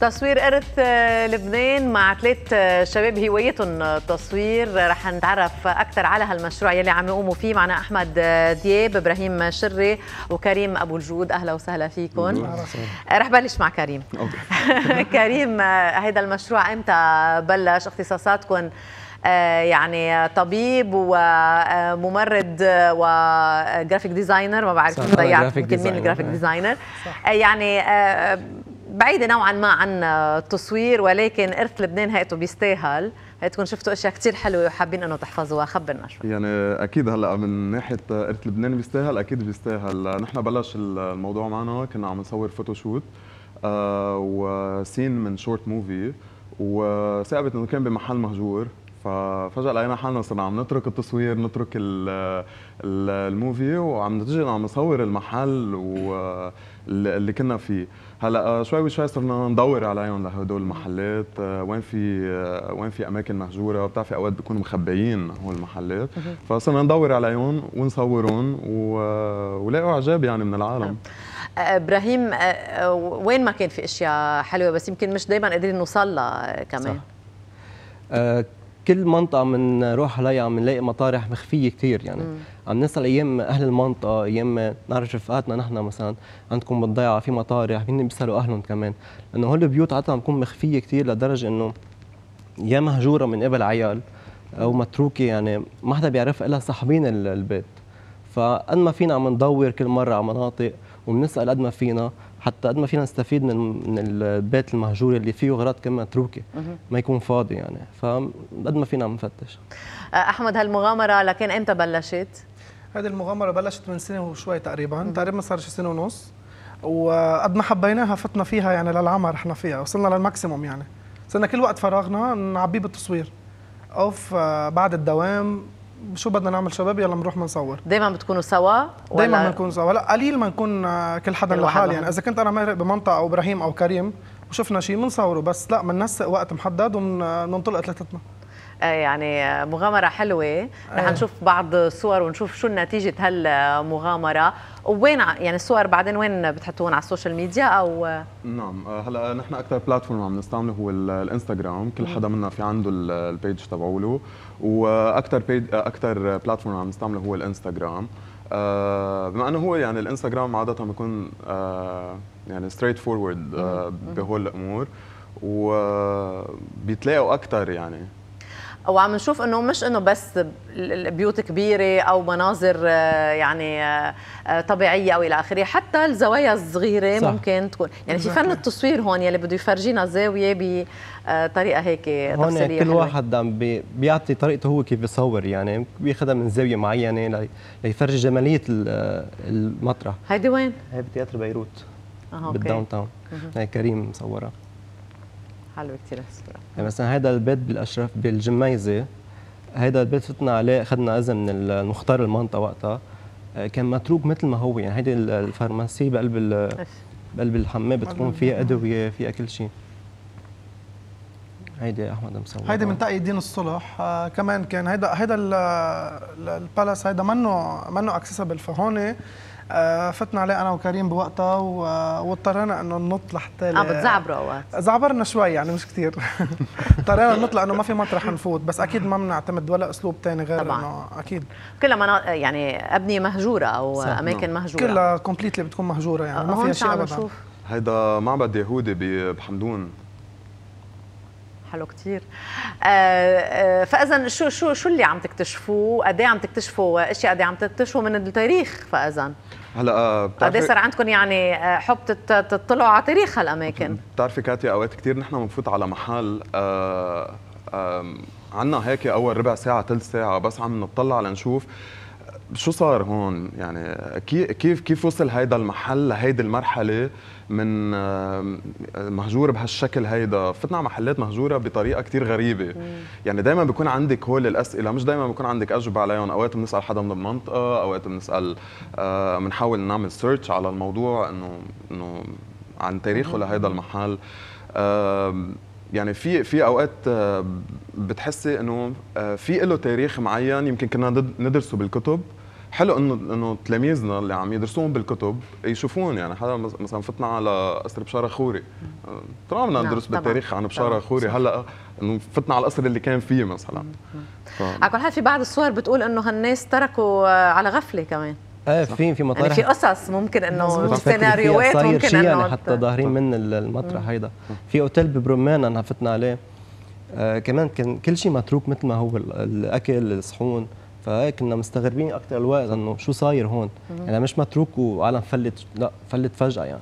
تصوير إرث آه، لبنان مع ثلاث آه، شباب هوايتهم آه، تصوير رح نتعرف أكثر على هالمشروع يلي عم يقوموا فيه معنا أحمد دياب إبراهيم شري وكريم أبو الجود أهلا وسهلا فيكم رح بلش مع كريم كريم هذا المشروع إمتى بلش اختصاصاتكم يعني طبيب وممرض وجرافيك ديزاينر ما بعرف ضيعت يمكن مين الجرافيك ديزاينر يعني بعيدة نوعا ما عن التصوير ولكن إرث لبنان هيئته بيستاهل تكون شفتوا اشياء كثير حلوه وحابين انه تحفظوها خبرنا شو يعني اكيد هلا من ناحيه ارث لبنان بيستاهل اكيد بيستاهل نحن بلش الموضوع معنا كنا عم نصور فوتوشوت آه وسين من شورت موفي وثابت انه كان بمحل مهجور ففجاه لقينا حالنا صرنا عم نترك التصوير نترك الموفي وعم نتجه عم نصور المحل اللي كنا فيه هلا آه، شوي وشوي صرنا ندور عليهم لهدول المحلات آه، وين في آه، وين في اماكن مهجوره بتعرفي اوقات بيكونوا مخبيين هول المحلات فصرنا ندور عليهم ونصورهم ولاقوا اعجاب يعني من العالم نعم. ابراهيم وين ما كان في اشياء حلوه بس يمكن مش دائما قادرين نوصل لها كمان صح. كل منطقه بنروح روح عليها عم نلاقي مطارح مخفيه كثير يعني مم. عم نسال ايام اهل المنطقه ايام نعرف رفقاتنا نحن مثلا عندكم بالضيعه في مطارح مين بيسالوا اهلهم كمان لانه هول البيوت عاده عم تكون مخفيه كثير لدرجه انه يا مهجوره من قبل عيال او متروكه يعني ما حدا بيعرف الا صاحبين البيت فقد ما فينا عم ندور كل مره على مناطق وبنسال قد ما فينا حتى قد ما فينا نستفيد من من البيت المهجور اللي فيه غراض كمان تروكي ما يكون فاضي يعني فقد ما فينا نفتش احمد هالمغامره لكن امتى بلشت؟ هذه المغامره بلشت من سنه وشوي تقريبا تقريبا صار شي سنه ونص وقد ما حبيناها فتنا فيها يعني للعمر رحنا فيها وصلنا للماكسيموم يعني صرنا كل وقت فراغنا نعبيه بالتصوير اوف آه، بعد الدوام شو بدنا نعمل شباب يلا بنروح بنصور دائما بتكونوا سوا ولا دائما بنكون سوا لا قليل ما نكون آه، كل حدا لحاله يعني اذا كنت انا بمنطقه او ابراهيم او كريم وشفنا شيء بنصوره بس لا بننسق وقت محدد وبننطلق آه، ثلاثتنا آه، يعني مغامرة حلوة رح نشوف بعض الصور ونشوف شو نتيجة هالمغامرة وين يعني الصور بعدين وين بتحطوهم على السوشيال ميديا أو نعم هلا نحن أكثر بلاتفورم عم نستعمله هو الانستغرام كل حدا منا في عنده البيج تبعوله واكثر اكثر بلاتفورم عم نستعمله هو الانستغرام آه، بما انه هو يعني الانستغرام عاده بيكون آه، يعني ستريت فورورد آه، بهول الامور وبيتلاقوا اكثر يعني او عم نشوف انه مش انه بس بيوت كبيره او مناظر آه، يعني آه، آه، طبيعيه او الى اخره حتى الزوايا الصغيره صح. ممكن تكون يعني في فن التصوير هون يلي بده يفرجينا زاويه بطريقه هيك تفصيليه كل واحد عم بيعطي طريقته هو كيف بيصور يعني بياخذها من زاويه معينه ليفرجي جماليه المطرح هيدي وين؟ هي بتياتر بيروت بالداون تاون كريم مصورها حلو كثير هالصوره يعني مثلا هذا البيت بالاشرف بالجميزه هذا البيت فتنا عليه اخذنا اذن من المختار المنطقه وقتها آه، كان متروك مثل ما هو يعني هيدي الفارماسي بقلب بقلب الحمام بتكون فيها ادويه فيها كل شيء هيدي احمد مصور هيدي من تقي الدين الصلح آه كمان كان هيدا هيدا البالاس هيدا منه منه اكسسبل فهون آه، فتنا عليه انا وكريم بوقتها واضطرينا انه ننط لحتى اه بتزعبروا اوقات زعبرنا شوي يعني مش كثير اضطرينا ننط لانه ما في مطرح نفوت بس اكيد ما بنعتمد ولا اسلوب ثاني غير طبعا. انه اكيد كلها مناطق يعني ابنيه مهجوره او نعم. اماكن مهجوره كلها كومبليتلي بتكون مهجوره يعني ما فيها شيء ابدا هيدا معبد يهودي بحمدون حلو كثير آه، آه، فاذا شو شو شو اللي عم تكتشفوه قد إيه عم تكتشفوا اشياء قد إيه عم تكتشفوا من التاريخ فاذا هلا آه، قد إيه صار عندكم يعني حب تطلعوا على تاريخ هالاماكن بتعرفي كاتيا اوقات كثير نحن بنفوت على محل عندنا هيك اول ربع ساعه ثلث ساعه بس عم نطلع لنشوف شو صار هون يعني كيف كيف وصل هيدا المحل لهيدي المرحله من مهجور بهالشكل هيدا فتنا على محلات مهجوره بطريقه كثير غريبه يعني دائما بيكون عندك هول الاسئله مش دائما بيكون عندك اجوبه عليهم اوقات بنسال حدا من المنطقه اوقات بنسال بنحاول نعمل سيرش على الموضوع انه انه عن تاريخه لهيدا المحل يعني في في اوقات بتحسي انه آه، في له تاريخ معين يمكن كنا ندرسه بالكتب حلو انه انه تلاميذنا اللي عم يدرسوهم بالكتب يشوفون يعني حدا مثلا فتنا على قصر بشاره خوري آه، طبعا بدنا نعم، ندرس نعم. بالتاريخ عن بشاره خوري هلا انه فتنا على القصر اللي كان فيه مثلا ف... على كل حال في بعض الصور بتقول انه هالناس تركوا آه، على غفله كمان ايه في في مطارح يعني في قصص ممكن انه سيناريوهات ممكن انه يعني حتى ظاهرين من المطرح هيدا في اوتيل ببرمان انا فتنا عليه آه كمان كان كل شيء متروك مثل ما هو الاكل الصحون فكنا مستغربين اكثر الوقت انه شو صاير هون يعني مش متروك وعالم فلت لا فلت فجاه يعني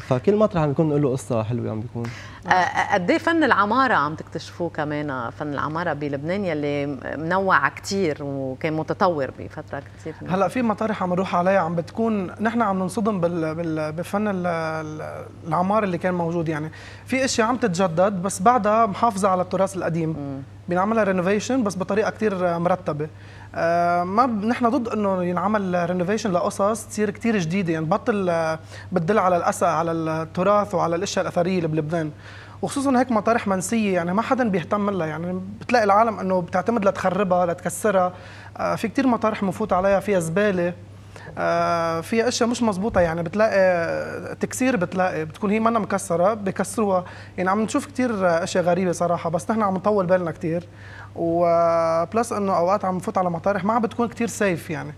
فكل مطرح عم بيكون له قصه حلوه عم بيكون آه، آه، قد ايه فن العماره عم تكتشفوه كمان آه، فن العماره بلبنان يلي منوع كثير وكان متطور بفتره كثير هلا في مطارح عم نروح عليها عم بتكون نحن عم ننصدم بال بال بفن العمار اللي كان موجود يعني في اشياء عم تتجدد بس بعدها محافظه على التراث القديم بنعملها رينوفيشن بس بطريقه كثير مرتبه آه، ما نحن ضد انه ينعمل رينوفيشن لقصص تصير كثير جديده يعني بطل آه، بتدل على الاسى على التراث وعلى الاشياء الاثريه اللي بلبنان وخصوصا هيك مطارح منسيه يعني ما حدا بيهتم لها يعني بتلاقي العالم انه بتعتمد لتخربها لتكسرها آه، في كثير مطارح مفوت عليها فيها زباله آه، في اشياء مش مزبوطه يعني بتلاقي تكسير بتلاقي بتكون هي منا مكسره بكسروها يعني عم نشوف كثير اشياء غريبه صراحه بس نحن عم نطول بالنا كثير وبلس آه، انه اوقات عم نفوت على مطارح ما عم بتكون كثير سيف يعني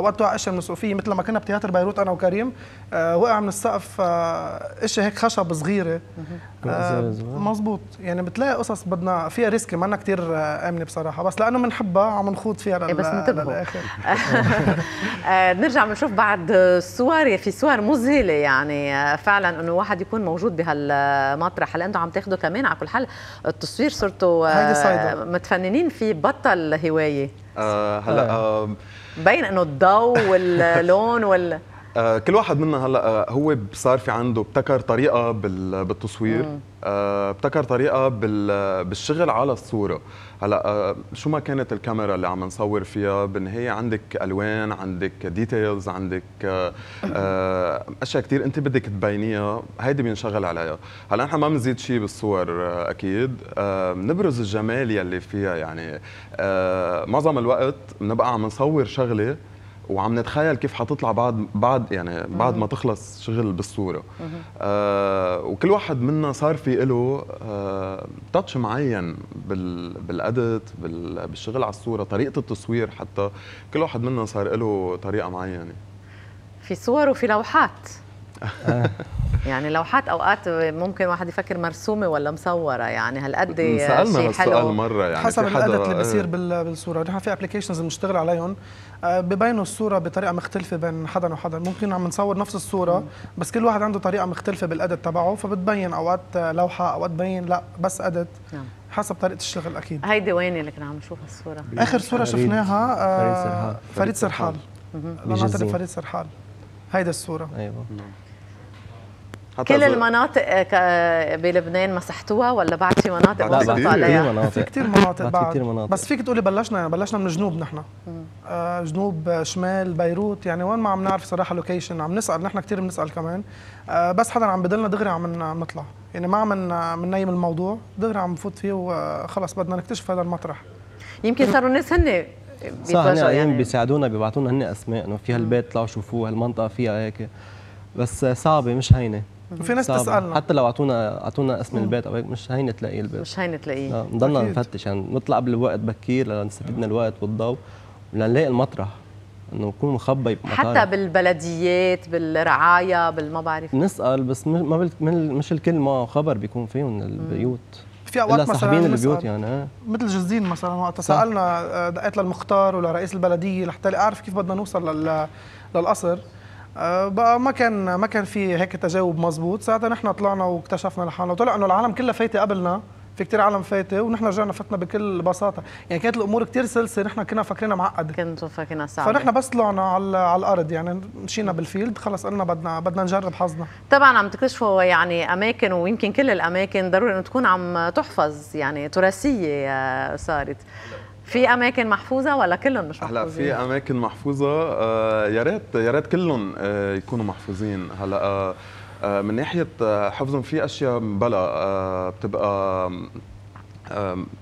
وقتها اشياء من الصوفيه مثل ما كنا بتياتر بيروت انا وكريم آه وقع من السقف آه هيك خشب صغيره آه مزبوط يعني بتلاقي قصص بدنا فيها ريسك ما أنا كثير آه، امنه بصراحه بس لانه بنحبها عم نخوض فيها لل... إيه، بس للاخر آه، نرجع بنشوف بعد الصور في صور مذهله يعني آه، فعلا انه واحد يكون موجود بهالمطرح هلا انتم عم تاخذوا كمان على كل حال التصوير صرتوا متفننين فيه بطل هوايه آه هلا آه باين انه الضوء واللون وال آه، كل واحد منا هلا آه، هو صار في عنده ابتكر طريقه بالتصوير آه، ابتكر طريقه بالشغل على الصوره هلا شو ما كانت الكاميرا اللي عم نصور فيها بالنهايه عندك الوان عندك ديتيلز عندك اشياء كثير انت بدك تبينيها هيدي بينشغل عليها هلا نحن ما بنزيد شيء بالصور اكيد بنبرز الجمال يلي فيها يعني معظم الوقت بنبقى عم نصور شغله وعم نتخيل كيف حتطلع بعد بعد يعني بعد ما تخلص شغل بالصوره آه وكل واحد منا صار في له آه تاتش معين بال بالادت بال بالشغل على الصوره طريقه التصوير حتى كل واحد منا صار له طريقه معينه في صور وفي لوحات يعني لوحات اوقات ممكن واحد يفكر مرسومه ولا مصوره يعني هالقد سالنا هالسؤال مره يعني حسب الادت اللي بيصير بالصوره نحن في ابلكيشنز بنشتغل عليهم آه، ببينوا الصوره بطريقه مختلفه بين حدا وحدا ممكن عم نصور نفس الصوره بس كل واحد عنده طريقه مختلفه بالادت تبعه فبتبين اوقات لوحه اوقات تبين لا بس ادت نعم. حسب طريقه الشغل اكيد هيدي وين اللي كنا عم نشوفها الصوره اخر صوره شفناها آه، فريد سرحال فريد سرحال لنعترف فريد سرحال هيدي الصوره ايوه نعم. كل المناطق آه، آه، بلبنان مسحتوها ولا بعد في مناطق وصلتوا عليها؟ مناطق. في كثير مناطق بعد كتير مناطق. بس فيك تقولي بلشنا بلشنا من الجنوب نحن آه، جنوب شمال بيروت يعني وين ما عم نعرف صراحه لوكيشن عم نسال نحن كثير بنسال كمان بس حدا عم بدلنا دغري عم نطلع يعني ما عم بننيم الموضوع دغري عم نفوت فيه وخلص بدنا نكتشف هذا المطرح يمكن صاروا الناس هن صح هن يعني بيساعدونا بيبعتونا هن اسماء انه في هالبيت طلعوا شوفوه هالمنطقه فيها هيك بس صعبه مش هينه وفي ناس تسالنا حتى لو اعطونا اعطونا اسم البيت او هيك مش هين تلاقيه البيت مش هين تلاقيه آه، بنضلنا نفتش يعني نطلع قبل الوقت بكير لنستفيد من الوقت والضوء لنلاقي المطرح انه يكون مخبي بمطارح. حتى بالبلديات بالرعايه بالما بعرف نسال بس ما مش الكل ما خبر بيكون فيهم البيوت في اوقات مثلا البيوت يعني آه. مثل جزين مثلا وقت سالنا آه، دقيت للمختار ولرئيس البلديه لحتى اعرف كيف بدنا نوصل لل... للقصر بقى ما كان ما كان في هيك تجاوب مزبوط ساعتها نحن طلعنا واكتشفنا لحالنا وطلع انه العالم كلها فايته قبلنا في كثير عالم فايته ونحن رجعنا فتنا بكل بساطه يعني كانت الامور كثير سلسه نحن كنا فاكرينها معقده كنتوا فاكرينها صعبه فنحن بس طلعنا على, على الارض يعني مشينا بالفيلد خلص قلنا بدنا بدنا نجرب حظنا طبعا عم تكتشفوا يعني اماكن ويمكن كل الاماكن ضروري انه تكون عم تحفظ يعني تراثيه آه، صارت في اماكن محفوظه ولا كلهم مش محفوظين هلا في اماكن محفوظه آه يا ريت يا ريت كلهم آه يكونوا محفوظين هلا آه, آه، من ناحيه آه، حفظهم في اشياء بلا آه، بتبقى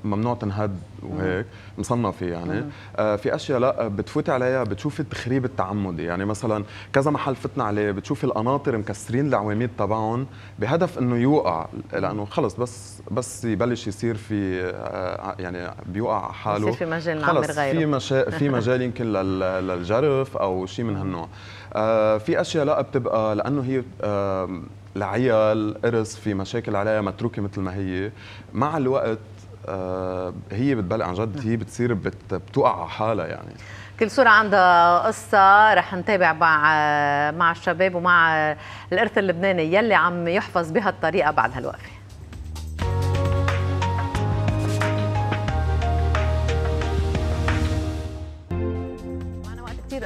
ممنوع تنهد وهيك مصنفه يعني آه، في اشياء لا بتفوت عليها بتشوف التخريب التعمدي يعني مثلا كذا محل فتنا عليه بتشوف القناطر مكسرين العواميد تبعهم بهدف انه يوقع لانه خلص بس بس يبلش يصير في آه، يعني بيوقع حاله يصير في مجال نعمر غيره في مجال في مجال يمكن للجرف او شيء من هالنوع آه، في اشياء لا بتبقى لانه هي لعيال قرص في مشاكل عليها متروكه مثل ما هي مع الوقت آه، هي بتبلق عن جد هي بتصير بت بتوقع على حالها يعني كل صورة عندها قصة رح نتابع مع مع الشباب ومع الإرث اللبناني يلي عم يحفظ بهالطريقة بعد هالوقفة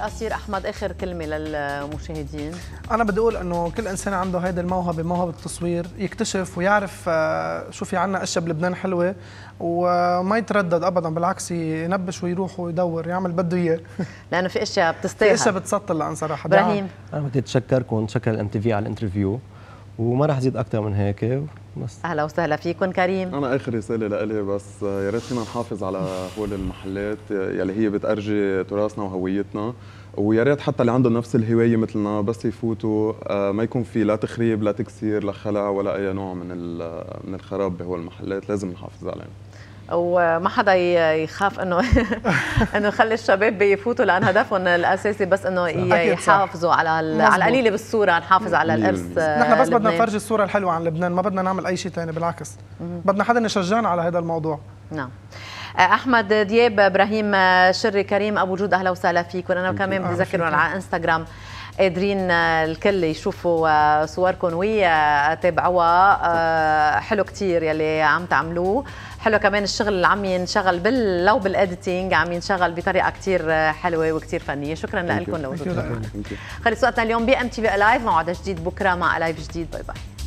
أسير أحمد آخر كلمة للمشاهدين أنا بدي أقول أنه كل إنسان عنده هيدي الموهبة موهبة التصوير يكتشف ويعرف آه، شو في عنا أشياء بلبنان حلوة وما يتردد أبدا بالعكس ينبش ويروح ويدور يعمل بده إياه لأنه في أشياء بتستاهل في أشياء بتسطل لأن صراحة إبراهيم أنا بدي أتشكركم شكر الام تي في على الانترفيو وما راح زيد اكثر من هيك بس اهلا وسهلا فيكم كريم انا اخر رساله لإلي بس آه، يا ريت فينا نحافظ على هول المحلات آه، يلي هي بتأرجي تراثنا وهويتنا ويا ريت حتى اللي عندهم نفس الهوايه مثلنا بس يفوتوا آه، ما يكون في لا تخريب لا تكسير لا خلع ولا اي نوع من من الخراب بهول المحلات لازم نحافظ عليهم وما حدا يخاف انه انه يخلي الشباب يفوتوا لان هدفهم الاساسي بس انه يحافظوا على على القليله بالصوره نحافظ على الارث نحن بس آه، بدنا نفرجي الصوره الحلوه عن لبنان ما بدنا نعمل اي شيء ثاني بالعكس بدنا حدا يشجعنا على هذا الموضوع نعم احمد دياب ابراهيم شري كريم ابو جود اهلا وسهلا فيكم انا كمان بذكر على انستغرام قادرين الكل يشوفوا صوركم ويتابعوها آه، حلو كتير يلي عم تعملوه حلو كمان الشغل اللي عم ينشغل بال لو بالاديتنج عم ينشغل بطريقه كتير حلوه وكتير فنيه شكرا لكم لوجودكم خلص وقتنا اليوم بام تي في لايف موعد جديد بكره مع لايف جديد باي باي